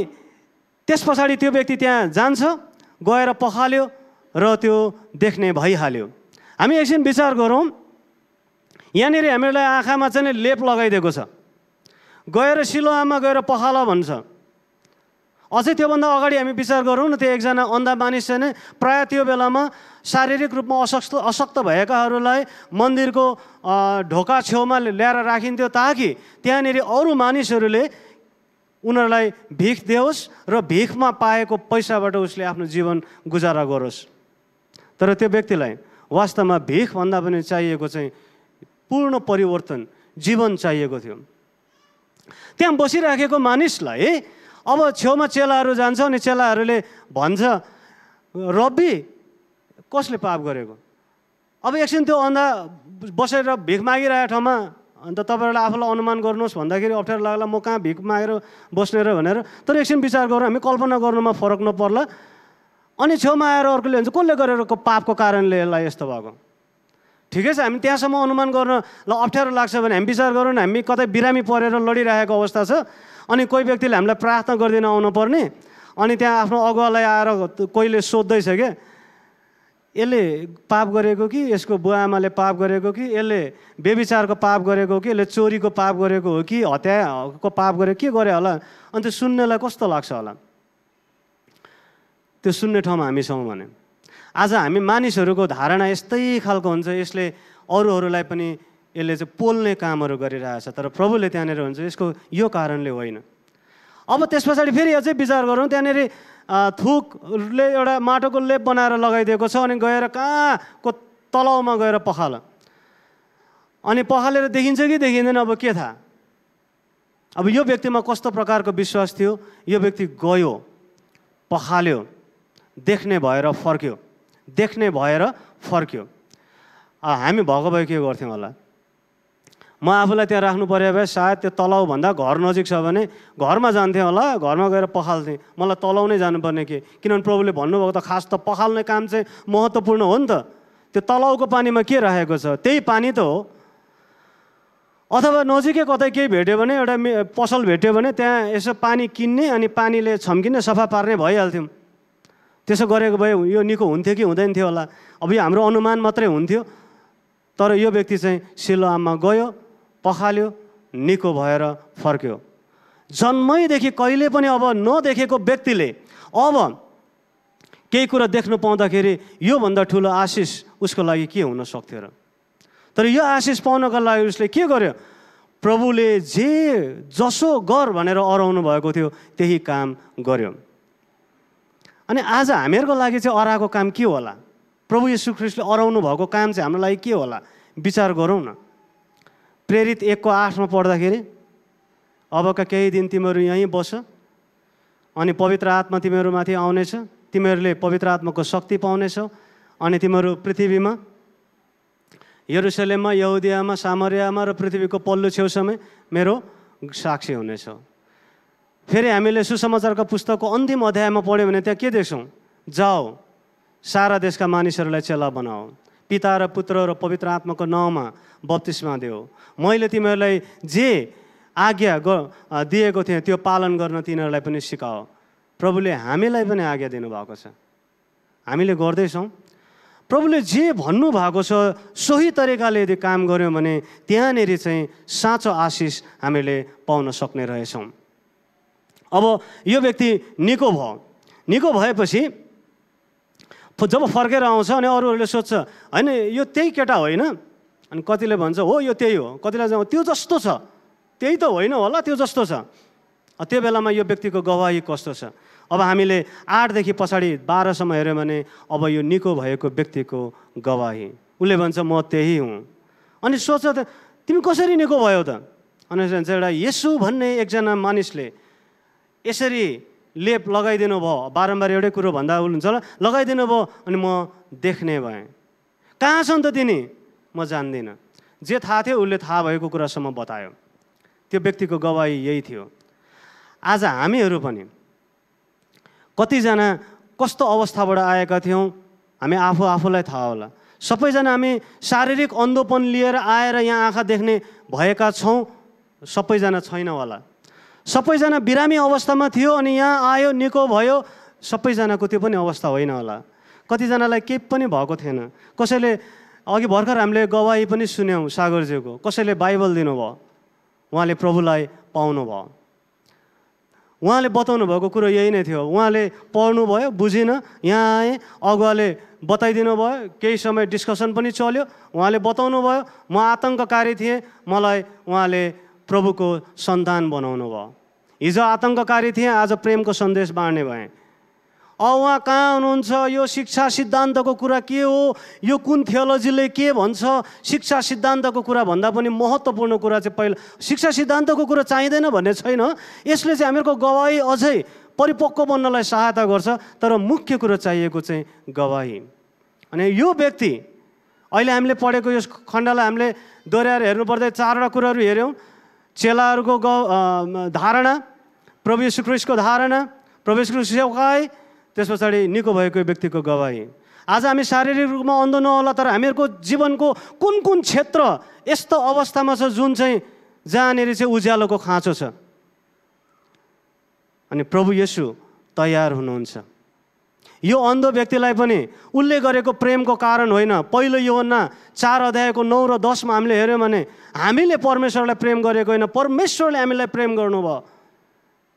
त्यस पछाडि त्यो व्यक्ति त्यहाँ जान्छ गएर पखाल्यो र त्यो देख्ने भइहाल्यो हामी एकछिन विचार गरौँ यहाँनिर हामीलाई आँखामा चाहिँ लेप लगाइदिएको छ गएर सिलोआमा गएर पखाल भन्छ अझै त्योभन्दा अगाडि हामी विचार गरौँ न त्यो एकजना अन्धा मानिस चाहिँ प्रायः त्यो बेलामा शारीरिक रूपमा अशक्त अशक्त भएकाहरूलाई मन्दिरको ढोका छेउमा ल्याएर राखिन्थ्यो ताकि त्यहाँनिर अरू मानिसहरूले उनीहरूलाई भिख दियोस् र भिखमा पाएको पैसाबाट उसले आफ्नो जीवन गुजारा गरोस् तर त्यो व्यक्तिलाई वास्तवमा भिखभन्दा पनि चाहिएको चाहिँ पूर्ण परिवर्तन जीवन चाहिएको थियो त्यहाँ बसिराखेको मानिसलाई अब छेउमा चेलाहरू जान्छ अनि चेलाहरूले भन्छ रब्बी कसले पाप गरेको अब एकछिन त्यो अन्धा बसेर भिख मागिरहेको ठाउँमा अन्त तपाईँहरूले आफूलाई अनुमान गर्नुहोस् भन्दाखेरि अप्ठ्यारो लाग्ला म कहाँ भिख मागेर बस्ने र भनेर तर एकछिन विचार गरौँ हामी कल्पना गर्नुमा फरक नपर्ला अनि छेउमा आएर अर्कोले भन्छ कसले गरेर पापको कारणले यसलाई यस्तो भएको ठिकै छ हामी त्यहाँसम्म अनुमान गर्न ल अप्ठ्यारो लाग्छ भने हामी विचार गरौँ हामी कतै बिरामी परेर लडिरहेको अवस्था छ अनि कोही व्यक्तिले हामीलाई प्रार्थना गरिदिन आउनुपर्ने अनि त्यहाँ आफ्नो अगुवालाई आएर कोहीले सोद्धैछ क्या यसले पाप गरेको कि यसको बुवा आमाले पाप गरेको कि यसले बेविचारको पाप गरेको कि यसले चोरीको पाप गरेको हो कि हत्याको पाप गरेको के गरे होला अनि त्यो सुन्नेलाई कस्तो लाग्छ होला त्यो सुन्ने ठाउँमा हामी छौँ भने आज हामी मानिसहरूको धारणा यस्तै खालको हुन्छ यसले अरूहरूलाई पनि यसले चाहिँ पोल्ने कामहरू गरिरहेछ तर प्रभुले त्यहाँनिर हुन्छ यसको यो कारणले होइन अब त्यस पछाडि फेरि अझै विचार गरौँ त्यहाँनिर थुकले एउटा माटोको लेप बनाएर लगाइदिएको छ अनि गएर कहाँको तलाउमा गएर पखाल अनि पखालेर देखिन्छ कि देखिँदैन अब के थाहा अब यो व्यक्तिमा कस्तो प्रकारको विश्वास थियो यो व्यक्ति गयो पखाल्यो देख्ने भएर फर्क्यो देख्ने भएर फर्क्यो हामी भएको भए के गर्थ्यौँ होला म आफूलाई त्यहाँ राख्नु पऱ्यो भए सायद त्यो तलाउभन्दा घर नजिक छ भने घरमा जान्थेँ होला घरमा गएर पखाल्थेँ मलाई तलाउ नै जानुपर्ने के किनभने प्रभुले भन्नुभएको त खास त पखाल्ने काम चाहिँ महत्त्वपूर्ण हो नि त त्यो तलाउको पानीमा के राखेको छ त्यही पानी त हो अथवा नजिकै कतै केही भेट्यो भने एउटा पसल भेट्यो भने त्यहाँ यसो पानी किन्ने अनि पानीले छम्किने सफा पार्ने भइहाल्थ्यौँ त्यसो गरेको भए यो निको हुन्थ्यो कि हुँदैन थियो होला अब यो हाम्रो अनुमान मात्रै हुन्थ्यो तर यो व्यक्ति चाहिँ सिलोआममा गयो पखाल्यो निको भएर फर्क्यो जन्मैदेखि कहिले पनि अब नदेखेको व्यक्तिले अब केही कुरा देख्नु पाउँदाखेरि योभन्दा ठुलो आशिष उसको लागि के हुन सक्थ्यो र तर यो आशिष पाउनको लागि उसले के गर्यो प्रभुले जे जसो गर भनेर अराउनु भएको थियो त्यही काम गर्यो अनि आज हामीहरूको लागि चाहिँ अराएको काम के होला प्रभु यशु ख्रिस्टले अराउनु भएको काम चाहिँ हाम्रो लागि के होला विचार गरौँ न प्रेरित एकको आठमा पढ्दाखेरि अबका केही दिन तिमीहरू यहीँ बस अनि पवित्र आत्मा तिमीहरूमाथि आउनेछ तिमीहरूले पवित्र आत्माको शक्ति पाउनेछौ अनि तिमीहरू पृथ्वीमा यरुसलेममा यहुदियामा सामरियामा र पृथ्वीको पल्लो छेउसम्म मेरो साक्षी हुनेछ फेरि हामीले सुसमाचारको पुस्तकको अन्तिम अध्यायमा पढ्यौँ भने त्यहाँ के देख्छौँ जाओ सारा देशका मानिसहरूलाई चेला बनाऊ पिता र पुत्र र पवित्र आत्माको नाउँमा बत्तिसमा देऊ मैले तिमीहरूलाई जे आज्ञा दिएको थिएँ त्यो पालन गर्न तिनीहरूलाई पनि सिकाऊ प्रभुले हामीलाई पनि आज्ञा दिनुभएको छ हामीले गर्दैछौँ प्रभुले जे भन्नुभएको छ सोही तरिकाले यदि काम गऱ्यौँ भने त्यहाँनिर चाहिँ साँचो आशिष हामीले पाउन सक्ने रहेछौँ अब यो व्यक्ति निको भयो निको भएपछि जब फर्केर आउँछ अनि अरूहरूले सोध्छ होइन यो त्यही केटा होइन अनि कतिले भन्छ हो यो त्यही हो कतिलाई जाउँ त्यो जस्तो छ त्यही त होइन होला त्यो जस्तो छ त्यो बेलामा यो व्यक्तिको गवाही कस्तो छ अब हामीले आठदेखि पछाडि बाह्रसम्म हेऱ्यौँ भने अब यो निको भएको व्यक्तिको गवाही उसले भन्छ म त्यही हुँ अनि सोच त तिमी कसरी निको भयो त अनि भन्छ एउटा यसु भन्ने एकजना मानिसले यसरी लेप लगाइदिनु भयो बारम्बार एउटै कुरो भन्दा हुन्छ लगाइदिनु भयो अनि म देख्ने भएँ कहाँ छन् त तिनी म जान्दिनँ जे थाहा थियो उसले थाहा भएको कुरासम्म बतायो त्यो व्यक्तिको गवाही यही थियो आज हामीहरू पनि कतिजना कस्तो अवस्थाबाट आएका थियौँ हामी आफू आफूलाई थाहा होला सबैजना हामी शारीरिक अन्धोपन लिएर आएर यहाँ आँखा देख्ने भएका छौँ सबैजना छैन होला सबैजना बिरामी अवस्थामा थियो अनि यहाँ आयो निको भयो सबैजनाको त्यो पनि अवस्था होइन होला कतिजनालाई केही पनि भएको थिएन कसैले अघि भर्खर हामीले गवाही पनि सुन्यौँ सागरज्यूको कसैले बाइबल दिनुभयो उहाँले प्रभुलाई पाउनुभयो उहाँले बताउनु भएको कुरो यही नै थियो उहाँले पढ्नुभयो बुझिनँ यहाँ आएँ अगुवाले बताइदिनु भयो केही समय डिस्कसन पनि चल्यो उहाँले बताउनु भयो म आतङ्ककारी थिएँ मलाई उहाँले प्रभुको सन्तान बनाउनु भयो हिजो आतङ्ककारी थिएँ आज प्रेमको सन्देश बाँड्ने भएँ अब उहाँ कहाँ हुनुहुन्छ यो शिक्षा सिद्धान्तको कुरा के हो यो कुन थियोलोजीले के भन्छ शिक्षा सिद्धान्तको कुरा भन्दा पनि महत्त्वपूर्ण कुरा चाहिँ पहिला शिक्षा सिद्धान्तको कुरा चाहिँदैन भन्ने छैन यसले चाहिँ हामीहरूको गवाही अझै परिपक्व बन्नलाई सहायता गर्छ तर मुख्य कुरो चाहिएको चाहिँ गवाही अनि यो व्यक्ति अहिले हामीले पढेको यस खण्डलाई हामीले दोहोऱ्याएर हेर्नुपर्दै चारवटा कुराहरू हेऱ्यौँ चेलाहरूको ग धारणा प्रभु यीशुकृष्णको धारणा प्रभु यीशुकृष्ण सेवाई त्यस पछाडि निको भएको व्यक्तिको गवाई आज हामी शारीरिक रूपमा अन्ध नहोला तर हामीहरूको जीवनको कुन कुन क्षेत्र यस्तो अवस्थामा छ जुन चाहिँ जहाँनिर चाहिँ उज्यालोको खाँचो छ अनि प्रभु यसु तयार हुनुहुन्छ यो अन्ध व्यक्तिलाई पनि उसले गरेको प्रेमको कारण होइन पहिलो योभन्दा चार अध्यायको नौ र दसमा हामीले हेऱ्यौँ भने हामीले परमेश्वरलाई प्रेम गरेको होइन परमेश्वरले हामीलाई प्रेम गर्नुभयो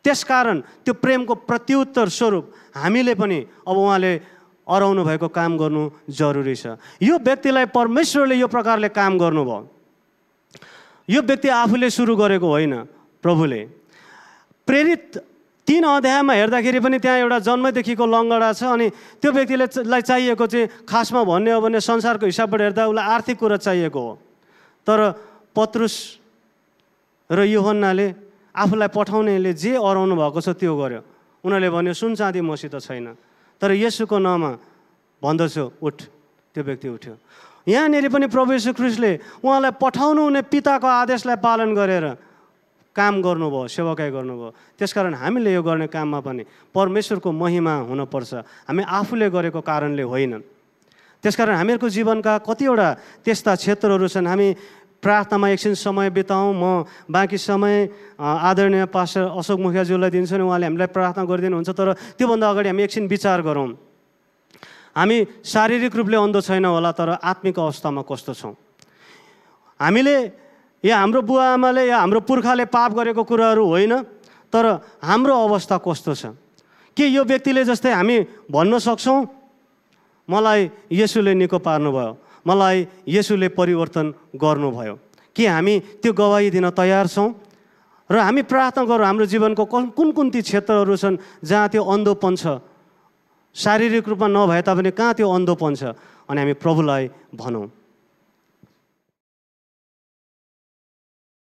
त्यसकारण त्यो प्रेमको प्रत्युत्तर स्वरूप हामीले पनि अब उहाँले अराउनु भएको काम गर्नु जरुरी छ यो व्यक्तिलाई परमेश्वरले यो प्रकारले काम गर्नुभयो यो व्यक्ति आफूले सुरु गरेको होइन प्रभुले प्रेरित तिन अध्यायमा हेर्दाखेरि पनि त्यहाँ एउटा जन्मदेखिको लङ्गडा छ अनि त्यो व्यक्तिले लाई चाहिएको चाहिँ खासमा भन्ने हो भने संसारको हिसाबबाट हेर्दा उसलाई आर्थिक कुरा चाहिएको हो तर पत्रुस र युहन्नाले आफूलाई पठाउनेले जे अराउनु भएको छ त्यो गर्यो उनीहरूले भन्यो सुन चाँदी मसित छैन तर यसुको नाममा भन्दछु उठ त्यो व्यक्ति उठ्यो यहाँनिर पनि प्रभु यशु उहाँलाई पठाउनु हुने पिताको आदेशलाई पालन गरेर काम गर्नुभयो सेवाकाइ गर्नुभयो त्यसकारण हामीले यो गर्ने काममा पनि परमेश्वरको महिमा हुनुपर्छ हामी आफूले गरेको कारणले होइनन् त्यसकारण हामीहरूको जीवनका कतिवटा त्यस्ता क्षेत्रहरू छन् हामी प्रार्थनामा एकछिन समय बिताउँ म बाँकी समय आदरणीय पास्टर अशोक मुखियाज्यूलाई दिन्छु नि उहाँले हामीलाई प्रार्थना गरिदिनुहुन्छ तर त्योभन्दा अगाडि हामी एकछिन विचार गरौँ हामी शारीरिक रूपले अन्ध छैन होला तर आत्मिक अवस्थामा कस्तो छौँ हामीले या हाम्रो बुवा आमाले या हाम्रो पुर्खाले पाप गरेको कुराहरू होइन तर हाम्रो अवस्था कस्तो छ के यो व्यक्तिले जस्तै हामी भन्न सक्छौँ मलाई यसुले निको पार्नुभयो मलाई यसुले परिवर्तन गर्नुभयो के हामी त्यो गवाही दिन तयार छौँ र हामी प्रार्थना गरौँ हाम्रो जीवनको कुन कुन ती क्षेत्रहरू छन् जहाँ त्यो अन्धोपन छ शारीरिक रूपमा नभए तापनि कहाँ त्यो अन्धोपन छ अनि हामी प्रभुलाई भनौँ